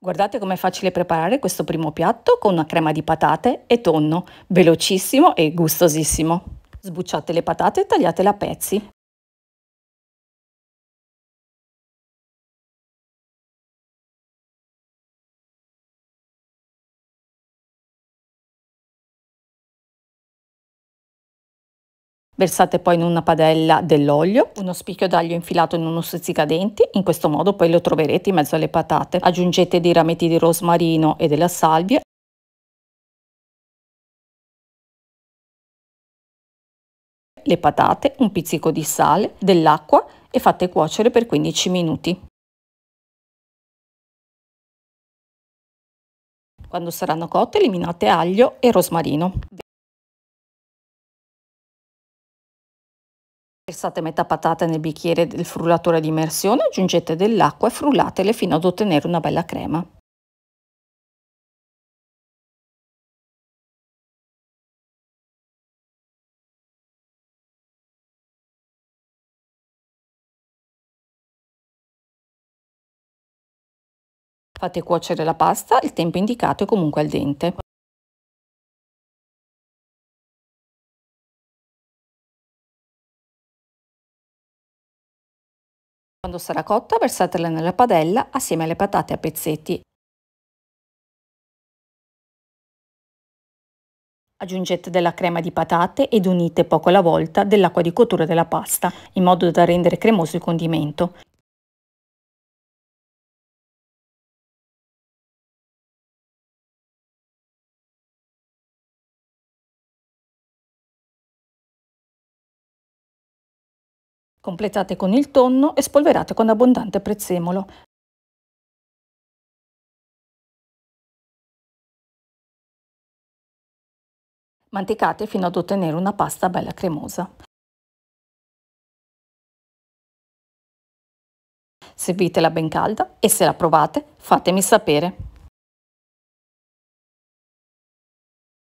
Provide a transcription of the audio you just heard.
Guardate com'è facile preparare questo primo piatto con una crema di patate e tonno, velocissimo e gustosissimo. Sbucciate le patate e tagliatele a pezzi. Versate poi in una padella dell'olio, uno spicchio d'aglio infilato in uno stuzzicadenti, in questo modo poi lo troverete in mezzo alle patate. Aggiungete dei rametti di rosmarino e della salvia. Le patate, un pizzico di sale, dell'acqua e fate cuocere per 15 minuti. Quando saranno cotte eliminate aglio e rosmarino. Versate metà patata nel bicchiere del frullatore di immersione, aggiungete dell'acqua e frullatele fino ad ottenere una bella crema. Fate cuocere la pasta, il tempo indicato è comunque al dente. Quando sarà cotta versatela nella padella assieme alle patate a pezzetti. Aggiungete della crema di patate ed unite poco alla volta dell'acqua di cottura della pasta in modo da rendere cremoso il condimento. Completate con il tonno e spolverate con abbondante prezzemolo. Manticate fino ad ottenere una pasta bella cremosa. Servitela ben calda e se la provate fatemi sapere.